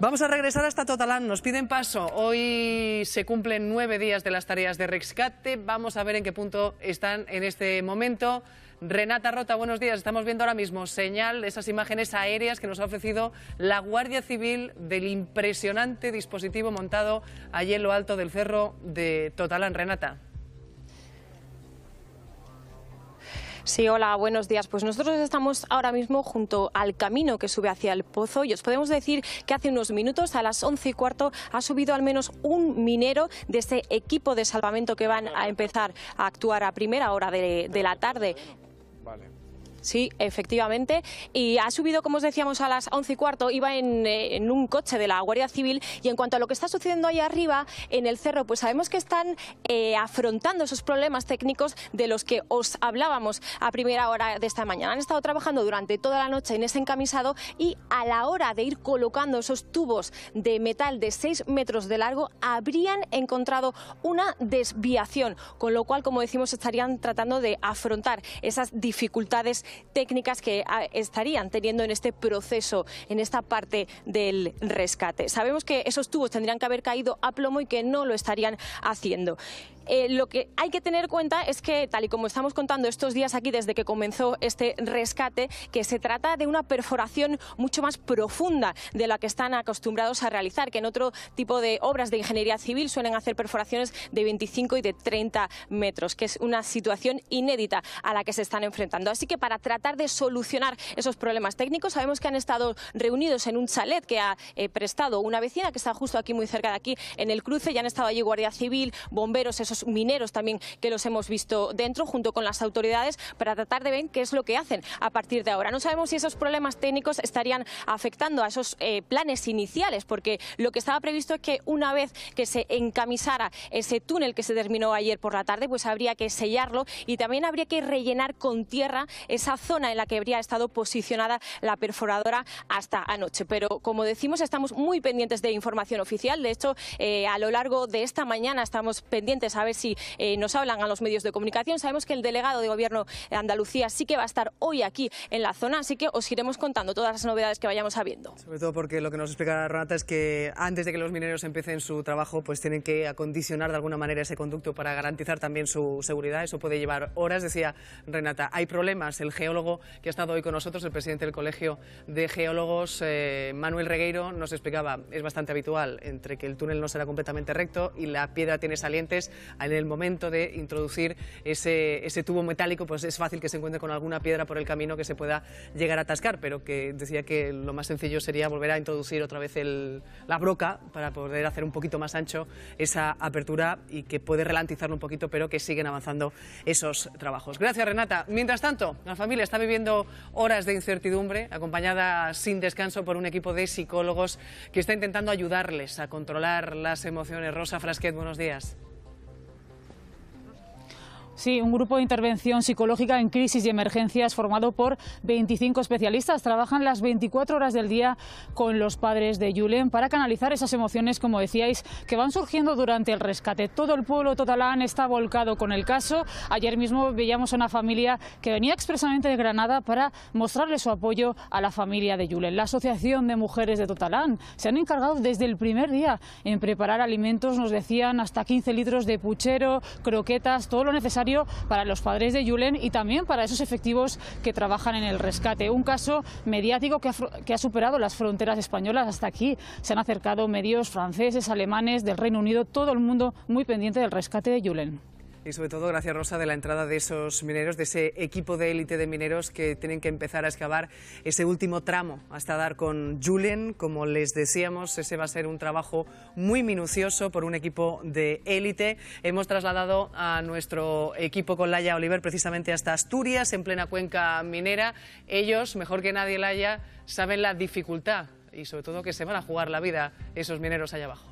Vamos a regresar hasta Totalán. Nos piden paso. Hoy se cumplen nueve días de las tareas de rescate. Vamos a ver en qué punto están en este momento. Renata Rota, buenos días. Estamos viendo ahora mismo señal de esas imágenes aéreas que nos ha ofrecido la Guardia Civil del impresionante dispositivo montado allí en lo alto del cerro de Totalán. Renata. Sí, hola, buenos días. Pues nosotros estamos ahora mismo junto al camino que sube hacia el pozo y os podemos decir que hace unos minutos, a las once y cuarto, ha subido al menos un minero de ese equipo de salvamento que van a empezar a actuar a primera hora de la tarde. Sí, efectivamente. Y ha subido, como os decíamos, a las once y cuarto. Iba eh, en, un coche de la Guardia Civil. Y en cuanto a lo que está sucediendo ahí arriba, en el cerro, pues sabemos que están eh, afrontando esos problemas técnicos de los que os hablábamos a primera hora de esta mañana. Han estado trabajando durante toda la noche en ese encamisado y a la hora de ir colocando esos tubos de metal de 6 metros de largo, habrían encontrado una desviación. Con lo cual, como decimos, estarían tratando de afrontar esas dificultades técnicas que ah, estarían teniendo en este proceso, en esta parte del rescate. Sabemos que esos tubos tendrían que haber caído a plomo y que no lo estarían haciendo. Eh, lo que hay que tener en cuenta es que, tal y como estamos contando estos días aquí desde que comenzó este rescate, que se trata de una perforación mucho más profunda de la que están acostumbrados a realizar, que en otro tipo de obras de ingeniería civil suelen hacer perforaciones de 25 y de 30 metros, que es una situación inédita a la que se están enfrentando. Así que para tratar de solucionar esos problemas técnicos, sabemos que han estado reunidos en un chalet que ha eh, prestado una vecina que está justo aquí muy cerca de aquí en el cruce, ya han estado allí guardia civil, bomberos, esos mineros también que los hemos visto dentro, junto con las autoridades, para tratar de ver qué es lo que hacen a partir de ahora. No sabemos si esos problemas técnicos estarían afectando a esos eh, planes iniciales, porque lo que estaba previsto es que una vez que se encamisara ese túnel que se terminó ayer por la tarde, pues habría que sellarlo y también habría que rellenar con tierra esa zona en la que habría estado posicionada la perforadora hasta anoche. Pero como decimos, estamos muy pendientes de información oficial. De hecho, eh, a lo largo de esta mañana estamos pendientes a a ver si eh, nos hablan a los medios de comunicación. Sabemos que el delegado de gobierno de Andalucía sí que va a estar hoy aquí en la zona, así que os iremos contando todas las novedades que vayamos sabiendo. Sobre todo porque lo que nos explicaba Renata es que antes de que los mineros empiecen su trabajo, pues tienen que acondicionar de alguna manera ese conducto para garantizar también su seguridad. Eso puede llevar horas, decía Renata. Hay problemas. El geólogo que ha estado hoy con nosotros, el presidente del Colegio de Geólogos, eh, Manuel Regueiro, nos explicaba, es bastante habitual, entre que el túnel no será completamente recto y la piedra tiene salientes, en el momento de introducir ese, tubo metálico, pues es fácil que se encuentre con alguna piedra por el camino que se pueda llegar a atascar, pero que decía que lo más sencillo sería volver a introducir otra vez la broca para poder hacer un poquito más ancho esa apertura y que puede ralentizarlo un poquito, pero que siguen avanzando esos trabajos. Gracias, Renata. Mientras tanto, la familia está viviendo horas de incertidumbre, acompañada sin descanso por un equipo de psicólogos que está intentando ayudarles a controlar las emociones. Rosa Frasquet, buenos días. Sí, un grupo de intervención psicológica en crisis y emergencias formado por 25 especialistas. Trabajan las 24 horas del día con los padres de Yulen para canalizar esas emociones, como decíais, que van surgiendo durante el rescate. Todo el pueblo totalán está volcado con el caso. Ayer mismo veíamos a una familia que venía expresamente de Granada para mostrarle su apoyo a la familia de Yulen. La Asociación de Mujeres de Totalán se han encargado desde el primer día en preparar alimentos, nos decían, hasta 15 litros de puchero, croquetas, todo lo necesario para los padres de Julen y también para esos efectivos que trabajan en el rescate. Un caso mediático que ha, que ha superado las fronteras españolas hasta aquí. Se han acercado medios franceses, alemanes, del Reino Unido, todo el mundo muy pendiente del rescate de Julen. Y sobre todo, gracias Rosa, de la entrada de esos mineros, de ese equipo de élite de mineros que tienen que empezar a excavar ese último tramo hasta dar con Julen. Como les decíamos, ese va a ser un trabajo muy minucioso por un equipo de élite. Hemos trasladado a nuestro equipo con Laia Oliver precisamente hasta Asturias, en plena cuenca minera. Ellos, mejor que nadie, Laia, saben la dificultad y sobre todo que se van a jugar la vida esos mineros allá abajo.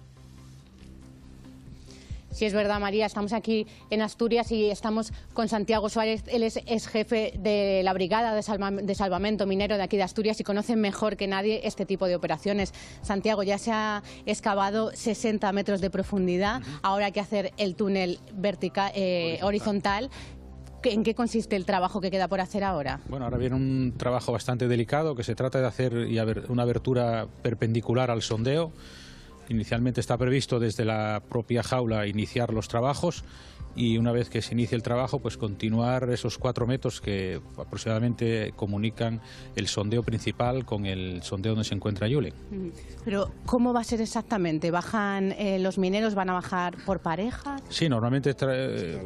Sí, es verdad, María. Estamos aquí en Asturias y estamos con Santiago Suárez. Él es, jefe de la Brigada de, Salvamento Minero de aquí de Asturias y conoce mejor que nadie este tipo de operaciones. Santiago, ya se ha excavado 60 metros de profundidad. Ahora hay que hacer el túnel vertical, eh, horizontal. ¿En qué consiste el trabajo que queda por hacer ahora? Bueno, ahora viene un trabajo bastante delicado que se trata de hacer una abertura perpendicular al sondeo Inicialmente está previsto desde la propia jaula iniciar los trabajos y una vez que se inicie el trabajo, pues continuar esos cuatro metros que aproximadamente comunican el sondeo principal con el sondeo donde se encuentra Yule. Pero, ¿cómo va a ser exactamente? ¿Bajan eh, los mineros, van a bajar por parejas? Sí, normalmente eh,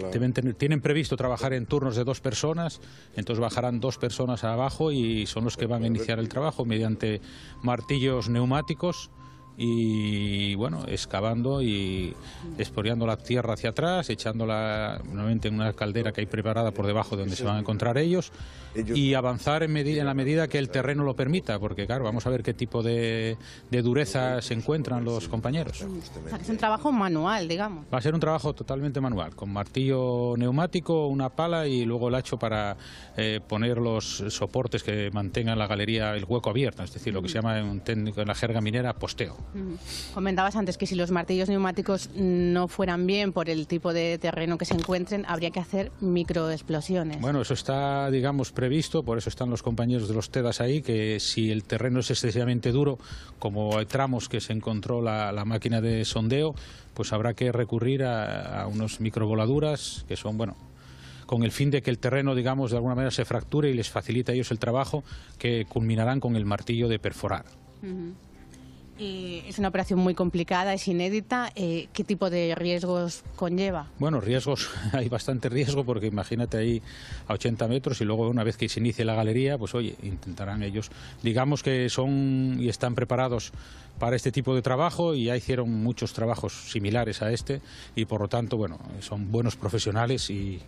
tienen previsto trabajar en turnos de dos personas, entonces bajarán dos personas abajo y son los que van a iniciar el trabajo mediante martillos neumáticos y bueno, excavando y exporeando la tierra hacia atrás, echándola nuevamente en una caldera que hay preparada por debajo de donde se van a encontrar ellos y avanzar en, medida, en la medida que el terreno lo permita, porque claro, vamos a ver qué tipo de, dureza se encuentran los compañeros. es un trabajo manual, digamos. Va a ser un trabajo totalmente manual, con martillo neumático, una pala y luego el hacho para eh, poner los soportes que mantengan la galería, el hueco abierto, es decir, lo que se llama en, en la jerga minera posteo. Comentabas antes que si los martillos neumáticos no fueran bien por el tipo de terreno que se encuentren, habría que hacer microexplosiones. Bueno, eso está, digamos, previsto, por eso están los compañeros de los TEDAS ahí, que si el terreno es excesivamente duro, como hay tramos que se encontró la, máquina de sondeo, pues habrá que recurrir a, a unos microvoladuras que son, bueno, con el fin de que el terreno, digamos, de alguna manera se fracture y les facilite a ellos el trabajo que culminarán con el martillo de perforar es una operación muy complicada, es inédita. Eh, ¿Qué tipo de riesgos conlleva? Bueno, riesgos, hay bastante riesgo porque imagínate ahí a 80 metros y luego una vez que se inicie la galería, pues oye, intentarán ellos. Digamos que son y están preparados para este tipo de trabajo y ya hicieron muchos trabajos similares a este y por lo tanto, bueno, son buenos profesionales y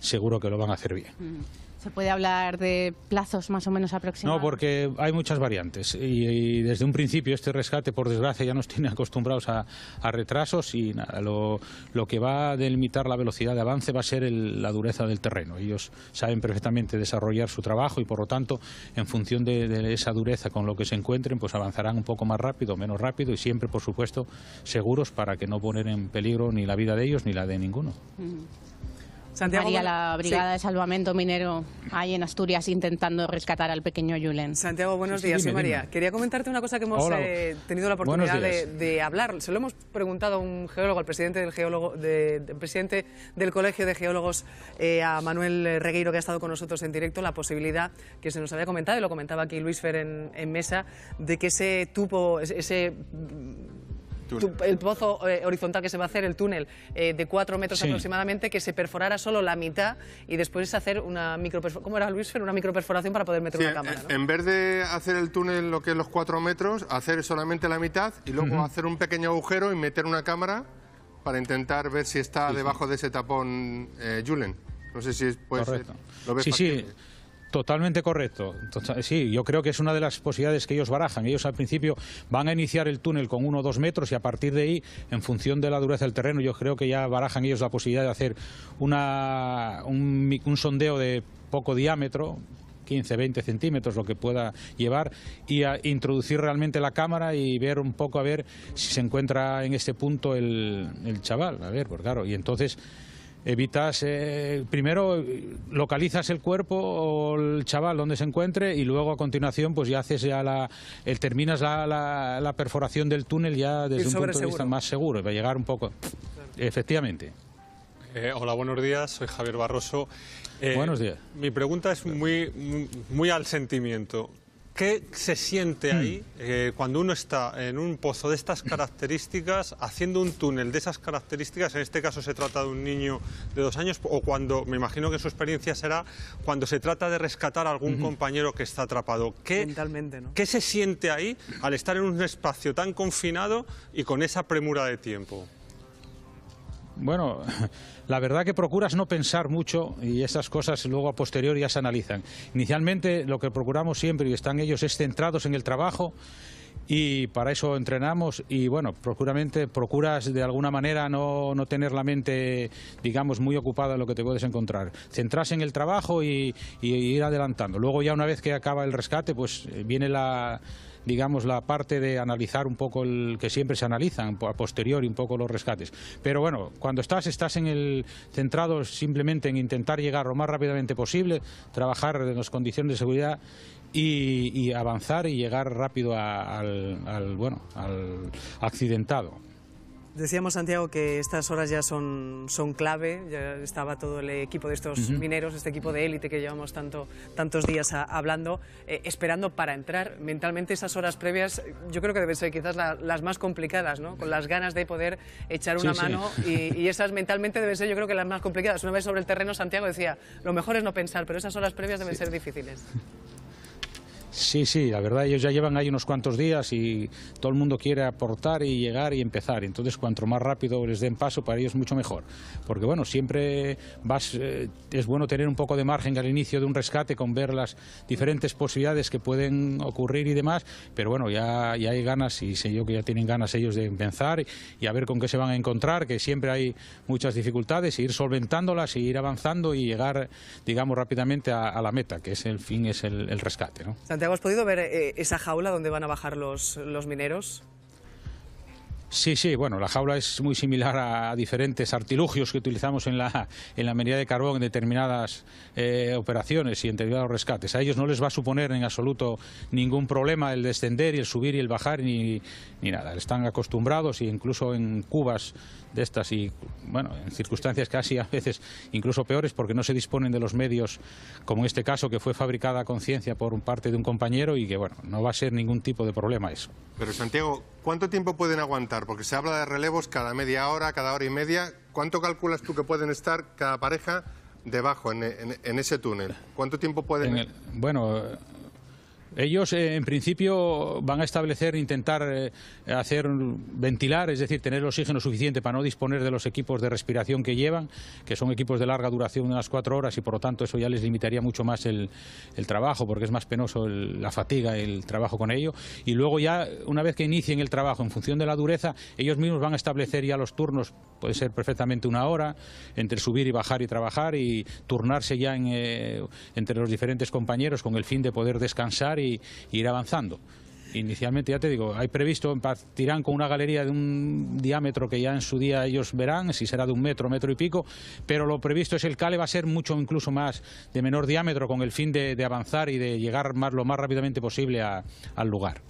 seguro que lo van a hacer bien. Mm. ¿Se puede hablar de plazos más o menos aproximados? No, porque hay muchas variantes y, desde un principio este rescate, por desgracia, ya nos tiene acostumbrados a, retrasos y nada, lo, que va a delimitar la velocidad de avance va a ser la dureza del terreno. Ellos saben perfectamente desarrollar su trabajo y, por lo tanto, en función de, esa dureza con lo que se encuentren, pues avanzarán un poco más rápido menos rápido y siempre, por supuesto, seguros para que no poner en peligro ni la vida de ellos ni la de ninguno. Mm. María, la Brigada de Salvamento Minero ahí en Asturias intentando rescatar al pequeño Julen. Santiago, buenos días. Soy María. Quería comentarte una cosa que hemos eh, tenido la oportunidad de, hablar. Se lo hemos preguntado a un geólogo, al presidente del, geólogo, de, presidente del Colegio de Geólogos, eh, a Manuel Regueiro, que ha estado con nosotros en directo, la posibilidad que se nos había comentado, y lo comentaba aquí Luis Fer en, mesa, de que ese tubo, ese el pozo eh, horizontal que se va a hacer, el túnel eh, de cuatro metros aproximadamente, que se perforara solo la mitad y después hacer una micro ¿Cómo era Luis? Una microperforación para poder meter una cámara. En vez de hacer el túnel lo que es los cuatro metros, hacer solamente la mitad y luego hacer un pequeño agujero y meter una cámara para intentar ver si está debajo de ese tapón Yulen. Eh, Julen. No sé si puede lo ves sí, sí. Totalmente correcto. Tota-, sí, yo creo que es una de las posibilidades que ellos barajan. Ellos al principio van a iniciar el túnel con uno o dos metros y a partir de ahí, en función de la dureza del terreno, yo creo que ya barajan ellos la posibilidad de hacer un, sondeo de poco diámetro, 15, 20 centímetros, lo que pueda llevar, y a introducir realmente la cámara y ver un poco a ver si se encuentra en este punto el, chaval. A ver, pues claro, y entonces evitas, eh, primero eh, localizas el cuerpo o el chaval donde se encuentre y luego a continuación pues ya haces ya la, el, eh, terminas la, perforación del túnel ya desde un punto de vista más seguro, va a llegar un poco, efectivamente. hola, buenos días, soy Javier Barroso. buenos días. Mi pregunta es muy, muy al sentimiento. ¿Qué se siente ahí hmm. eh, cuando uno está en un pozo de estas características, haciendo un túnel de esas características? En este caso se trata de un niño de dos años, o cuando, me imagino que su experiencia será cuando se trata de rescatar a algún compañero que está atrapado. Mentalmente, ¿no? ¿Qué se siente ahí al estar en un espacio tan confinado y con esa premura de tiempo? Bueno, la verdad que procuras no pensar mucho y esas cosas luego a posteriori ya se analizan. Inicialmente lo que procuramos siempre y están ellos es centrados en el trabajo y para eso entrenamos y bueno, procuramente procuras de alguna manera no, no, tener la mente, digamos, muy ocupada en lo que te puedes encontrar. Centrarse en el trabajo y ir adelantando. Luego ya una vez que acaba el rescate, pues eh, viene la digamos, la parte de analizar un poco el que siempre se analizan a posteriori un poco los rescates. Pero bueno, cuando estás, estás en el centrado simplemente en intentar llegar lo más rápidamente posible, trabajar en las condiciones de seguridad y, avanzar y llegar rápido al, bueno, al accidentado. Decíamos, Santiago, que estas horas ya son, son clave, ya estaba todo el equipo de estos mineros, este equipo de élite que llevamos tanto, tantos días hablando, eh, esperando para entrar. Mentalmente esas horas previas yo creo que deben ser quizás las más complicadas, ¿no? con las ganas de poder echar una mano Y, esas mentalmente deben ser yo creo que las más complicadas. Una vez sobre el terreno, Santiago decía, lo mejor es no pensar, pero esas horas previas deben ser difíciles. Sí, sí, la verdad ellos ya llevan ahí unos cuantos días y todo el mundo quiere aportar y llegar y empezar. Entonces, cuanto más rápido les den paso, para ellos mucho mejor. Porque bueno, siempre vas, eh, es bueno tener un poco de margen al inicio de un rescate con ver las diferentes posibilidades que pueden ocurrir y demás. Pero bueno, ya, ya hay ganas y sé yo que ya tienen ganas ellos de empezar y a ver con qué se van a encontrar, que siempre hay muchas dificultades, ir solventándolas y ir avanzando y llegar, digamos, rápidamente a, la meta, que es el fin, es el, el rescate. ¿no? ¿Te ¿has podido ver eh, esa jaula donde van a bajar los, los mineros? Sí, sí, bueno, la jaula es muy similar a diferentes artilugios que utilizamos en la, medida de carbón en determinadas eh, operaciones y en determinados rescates. A ellos no les va a suponer en absoluto ningún problema el descender y el subir y el bajar ni, ni nada. Están acostumbrados y incluso en cubas de estas y, bueno, en circunstancias casi a veces incluso peores porque no se disponen de los medios, como en este caso que fue fabricada a conciencia por parte de un compañero y que, bueno, no va a ser ningún tipo de problema eso. Pero Santiago, ¿cuánto tiempo pueden aguantar? Porque se habla de relevos cada media hora, cada hora y media. ¿Cuánto calculas tú que pueden estar cada pareja debajo, en, ese túnel? ¿Cuánto tiempo pueden...? bueno, ellos, eh, en principio, van a establecer, intentar eh, hacer ventilar, es decir, tener el oxígeno suficiente para no disponer de los equipos de respiración que llevan, que son equipos de larga duración, de unas cuatro horas, y por lo tanto eso ya les limitaría mucho más el, trabajo, porque es más penoso la fatiga, el trabajo con ello. Y luego ya, una vez que inicien el trabajo, en función de la dureza, ellos mismos van a establecer ya los turnos, puede ser perfectamente una hora, entre subir y bajar y trabajar, y turnarse ya eh, entre los diferentes compañeros con el fin de poder descansar y, ir avanzando. Inicialmente, ya te digo, hay previsto, partirán con una galería de un diámetro que ya en su día ellos verán, si será de un metro, metro y pico, pero lo previsto es el cale va a ser mucho incluso más de menor diámetro con el fin de, avanzar y de llegar más, lo más rápidamente posible al lugar.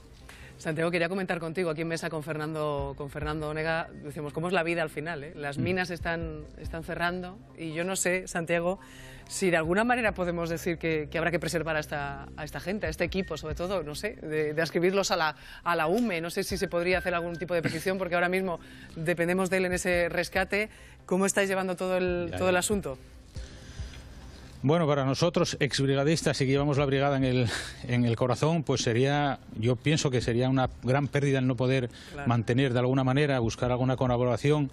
Santiago, quería comentar contigo aquí en mesa con Fernando, con Fernando Onega, decimos, ¿cómo es la vida al final? Eh? Las mm. minas están, están cerrando y yo no sé, Santiago, si de alguna manera podemos decir que, habrá que preservar a esta, gente, a este equipo, sobre todo, no sé, de, ascribirlos a la, a UME, no sé si se podría hacer algún tipo de petición, porque ahora mismo dependemos de él en ese rescate. ¿Cómo estáis llevando todo todo el asunto? Bueno, para nosotros, exbrigadistas, y que llevamos la brigada en el, en el corazón, pues sería, yo pienso que sería una gran pérdida el no poder mantener de alguna manera, buscar alguna colaboración.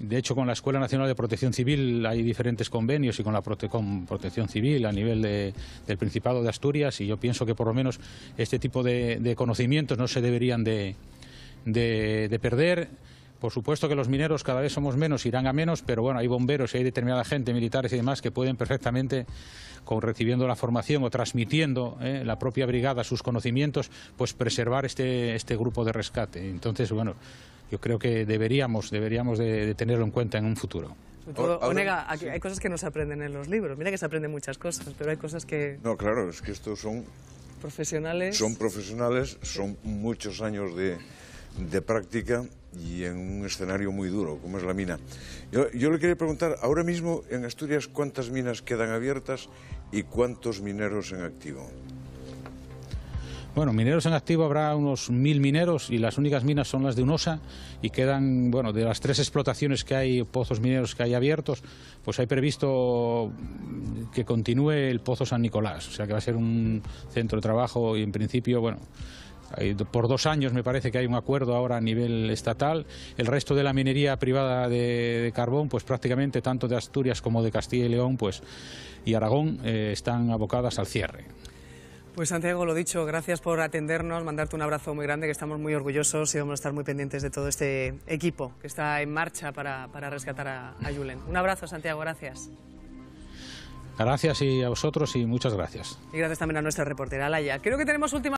De hecho, con la Escuela Nacional de Protección Civil hay diferentes convenios y con la Protección Civil a nivel del Principado de Asturias y yo pienso que por lo menos este tipo de, de conocimientos no se deberían de, de perder por supuesto que los mineros cada vez somos menos, irán a menos, pero bueno, hay bomberos y hay determinada gente, militares y demás, que pueden perfectamente, con recibiendo la formación o transmitiendo eh, la propia brigada sus conocimientos, pues preservar este, este grupo de rescate. Entonces, bueno, yo creo que deberíamos, deberíamos de, tenerlo en cuenta en un futuro. Todo, Onega, hay cosas que no se aprenden en los libros. Mira que se aprenden muchas cosas, pero hay cosas que... No, claro, es que estos son... Profesionales. Son profesionales, son muchos años de, de práctica y en un escenario muy duro, como es la mina. Yo, le quería preguntar, ahora mismo en Asturias, ¿cuántas minas quedan abiertas y cuántos mineros en activo? Bueno, mineros en activo habrá unos mil mineros y las únicas minas son las de Unosa y quedan, bueno, de las tres explotaciones que hay, pozos mineros que hay abiertos, pues hay previsto que continúe el pozo San Nicolás, o sea que va a ser un centro de trabajo y en principio, bueno, por dos años me parece que hay un acuerdo ahora a nivel estatal. El resto de la minería privada de, carbón, pues prácticamente tanto de Asturias como de Castilla y León pues, y Aragón eh, están abocadas al cierre. Pues Santiago, lo dicho, gracias por atendernos, mandarte un abrazo muy grande, que estamos muy orgullosos y vamos a estar muy pendientes de todo este equipo que está en marcha para, rescatar a, Julen. Un abrazo, Santiago, gracias. Gracias y a vosotros y muchas gracias. Y gracias también a nuestra reportera Alaya. Creo que tenemos última...